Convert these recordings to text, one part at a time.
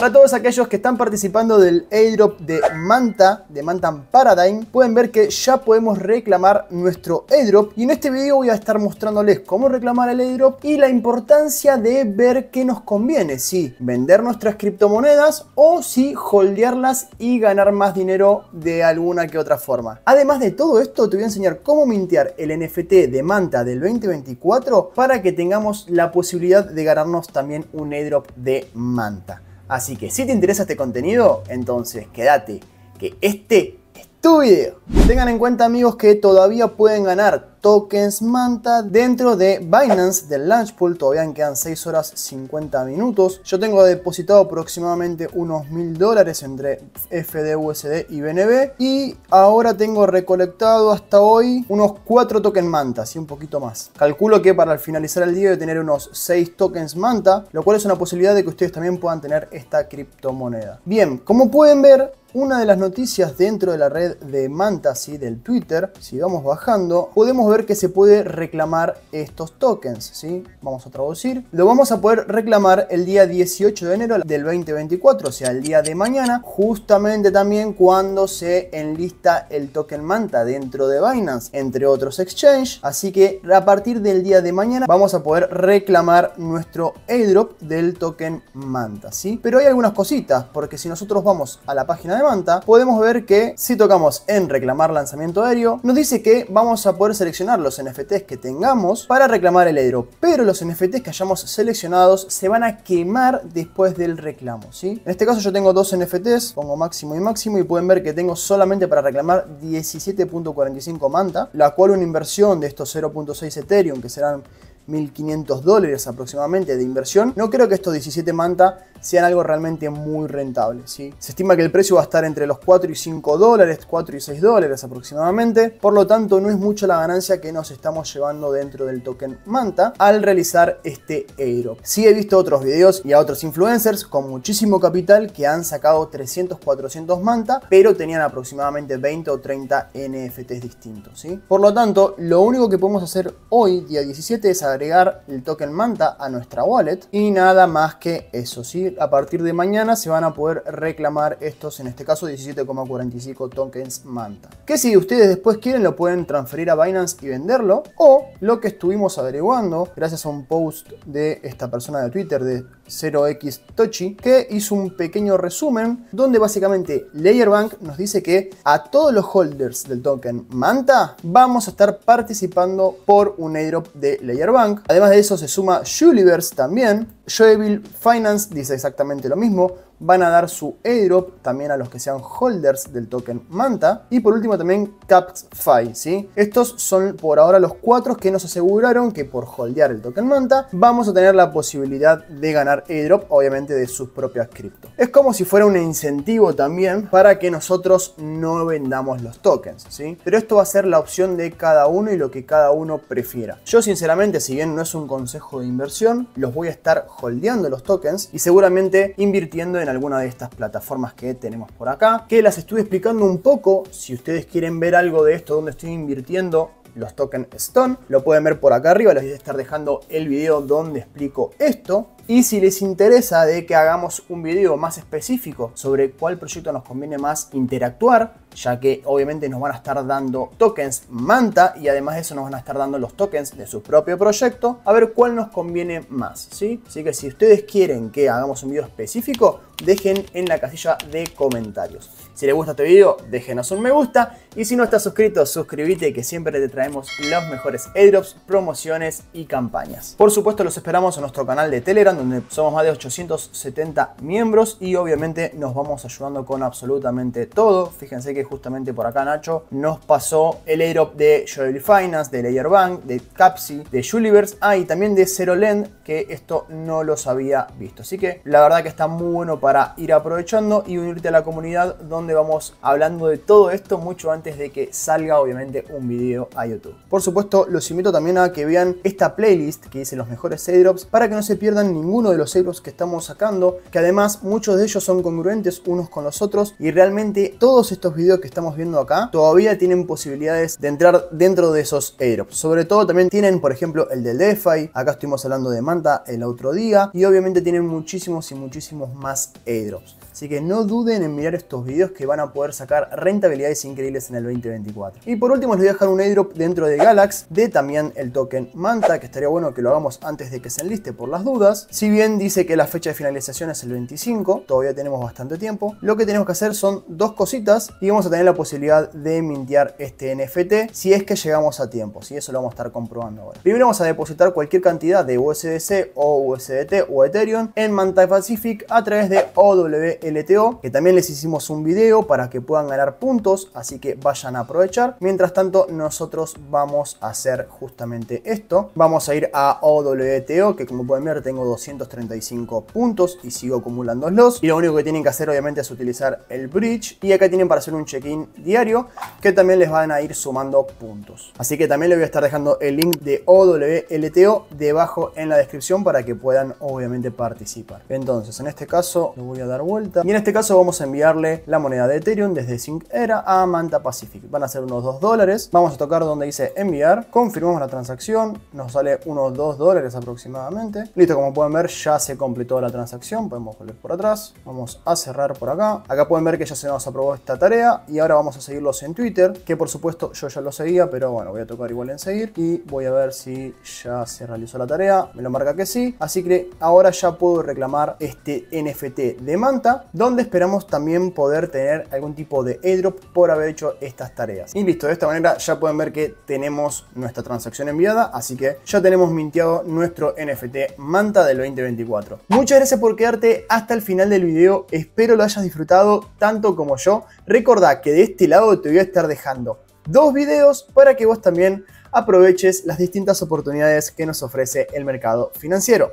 Para todos aquellos que están participando del airdrop de Manta, de Manta Paradigm, pueden ver que ya podemos reclamar nuestro airdrop. Y en este video voy a estar mostrándoles cómo reclamar el airdrop y la importancia de ver qué nos conviene, si vender nuestras criptomonedas o si holdearlas y ganar más dinero de alguna que otra forma. Además de todo esto, te voy a enseñar cómo mintear el NFT de Manta del 2024 para que tengamos la posibilidad de ganarnos también un airdrop de Manta. Así que si te interesa este contenido, entonces quédate, que este es tu video. Tengan en cuenta amigos que todavía pueden ganar tokens Manta dentro de Binance del Launch Pool. Todavía quedan 6 horas 50 minutos. Yo tengo depositado aproximadamente unos mil dólares entre FDUSD y BNB. Y ahora tengo recolectado hasta hoy unos 4 tokens Manta, y un poquito más. Calculo que para finalizar el día de tener unos 6 tokens Manta, lo cual es una posibilidad de que ustedes también puedan tener esta criptomoneda. Bien, como pueden ver, una de las noticias dentro de la red de Manta, y del Twitter, si vamos bajando, podemos ver que se puede reclamar estos tokens, ¿sí? Vamos a traducir. Lo vamos a poder reclamar el día 18 de enero del 2024, o sea, el día de mañana, justamente también cuando se enlista el token Manta dentro de Binance, entre otros exchange. Así que a partir del día de mañana vamos a poder reclamar nuestro airdrop del token Manta, ¿sí? Pero hay algunas cositas, porque si nosotros vamos a la página de Manta, podemos ver que si tocamos en reclamar lanzamiento aéreo, nos dice que vamos a poder seleccionar los NFTs que tengamos para reclamar el airdrop. Pero los NFTs que hayamos seleccionados se van a quemar después del reclamo, ¿sí? En este caso yo tengo dos NFTs, pongo máximo y máximo y pueden ver que tengo solamente para reclamar 17.45 manta, la cual una inversión de estos 0.6 Ethereum, que serán 1.500 dólares aproximadamente de inversión, no creo que estos 17 manta sean algo realmente muy rentable. Se estima que el precio va a estar entre los 4 y 5 dólares, 4 y 6 dólares aproximadamente, por lo tanto no es mucha la ganancia que nos estamos llevando dentro del token manta al realizar este euro. Sí he visto otros videos y a otros influencers con muchísimo capital que han sacado 300, 400 manta, pero tenían aproximadamente 20 o 30 NFTs distintos. Por lo tanto, lo único que podemos hacer hoy, día 17, es agregar el token Manta a nuestra wallet y nada más que eso, ¿sí? A partir de mañana se van a poder reclamar estos, en este caso 17,45 tokens Manta. Que si ustedes después quieren lo pueden transferir a Binance y venderlo o lo que estuvimos averiguando gracias a un post de esta persona de Twitter de 0x que hizo un pequeño resumen donde básicamente Layerbank nos dice que a todos los holders del token Manta vamos a estar participando por un airdrop de Layerbank Además de eso se suma Juliverse también. Joeville Finance dice exactamente lo mismo van a dar su airdrop también a los que sean holders del token Manta. Y por último también CapsFi ¿sí? Estos son por ahora los cuatro que nos aseguraron que por holdear el token Manta vamos a tener la posibilidad de ganar airdrop, obviamente de sus propias cripto. Es como si fuera un incentivo también para que nosotros no vendamos los tokens, ¿sí? Pero esto va a ser la opción de cada uno y lo que cada uno prefiera. Yo sinceramente, si bien no es un consejo de inversión, los voy a estar holdeando los tokens y seguramente invirtiendo en alguna de estas plataformas que tenemos por acá, que las estuve explicando un poco. Si ustedes quieren ver algo de esto, donde estoy invirtiendo los tokens Stone, lo pueden ver por acá arriba, les voy a estar dejando el video donde explico esto. Y si les interesa de que hagamos un video más específico sobre cuál proyecto nos conviene más interactuar, ya que obviamente nos van a estar dando tokens Manta y además de eso nos van a estar dando los tokens de su propio proyecto, a ver cuál nos conviene más, ¿sí? Así que si ustedes quieren que hagamos un video específico, dejen en la casilla de comentarios. Si les gusta este video, déjenos un me gusta y si no estás suscrito, suscríbete que siempre te traemos los mejores airdrops, promociones y campañas. Por supuesto, los esperamos en nuestro canal de Telegram, donde somos más de 870 miembros y obviamente nos vamos ayudando con absolutamente todo. Fíjense que justamente por acá Nacho nos pasó el airdrop de Joel Finance, de Layer Bank, de Capsi, de Juliverse, ah, y también de Zero Zerolend, que esto no los había visto. Así que la verdad que está muy bueno para ir aprovechando y unirte a la comunidad donde vamos hablando de todo esto mucho antes antes de que salga obviamente un video a YouTube. Por supuesto, los invito también a que vean esta playlist que dice los mejores airdrops para que no se pierdan ninguno de los airdrops que estamos sacando, que además muchos de ellos son congruentes unos con los otros y realmente todos estos videos que estamos viendo acá todavía tienen posibilidades de entrar dentro de esos airdrops. Sobre todo también tienen, por ejemplo, el del DeFi, acá estuvimos hablando de Manta el otro día y obviamente tienen muchísimos y muchísimos más airdrops. Así que no duden en mirar estos videos que van a poder sacar rentabilidades increíbles en el 2024. Y por último les voy a dejar un airdrop dentro de Galax de también el token Manta, que estaría bueno que lo hagamos antes de que se enliste por las dudas. Si bien dice que la fecha de finalización es el 25, todavía tenemos bastante tiempo, lo que tenemos que hacer son dos cositas y vamos a tener la posibilidad de mintear este NFT si es que llegamos a tiempo, si eso lo vamos a estar comprobando ahora. Primero vamos a depositar cualquier cantidad de USDC o USDT o Ethereum en Manta Pacific a través de OWS. E LTO, que también les hicimos un video para que puedan ganar puntos, así que vayan a aprovechar. Mientras tanto, nosotros vamos a hacer justamente esto. Vamos a ir a OWTO, que como pueden ver tengo 235 puntos y sigo acumulándolos. Y lo único que tienen que hacer obviamente es utilizar el bridge. Y acá tienen para hacer un check-in diario, que también les van a ir sumando puntos. Así que también les voy a estar dejando el link de OWLTO debajo en la descripción para que puedan obviamente participar. Entonces, en este caso, le voy a dar vuelta y en este caso vamos a enviarle la moneda de Ethereum desde Sync Era a Manta Pacific. Van a ser unos 2 dólares. Vamos a tocar donde dice enviar. Confirmamos la transacción. Nos sale unos 2 dólares aproximadamente. Listo, como pueden ver ya se completó la transacción. Podemos volver por atrás. Vamos a cerrar por acá. Acá pueden ver que ya se nos aprobó esta tarea. Y ahora vamos a seguirlos en Twitter. Que por supuesto yo ya lo seguía, pero bueno, voy a tocar igual en seguir. Y voy a ver si ya se realizó la tarea. Me lo marca que sí. Así que ahora ya puedo reclamar este NFT de Manta donde esperamos también poder tener algún tipo de airdrop por haber hecho estas tareas. Y listo, de esta manera ya pueden ver que tenemos nuestra transacción enviada, así que ya tenemos minteado nuestro NFT Manta del 2024. Muchas gracias por quedarte hasta el final del video, espero lo hayas disfrutado tanto como yo. Recordá que de este lado te voy a estar dejando dos videos para que vos también aproveches las distintas oportunidades que nos ofrece el mercado financiero.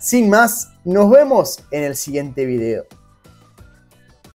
Sin más, nos vemos en el siguiente video.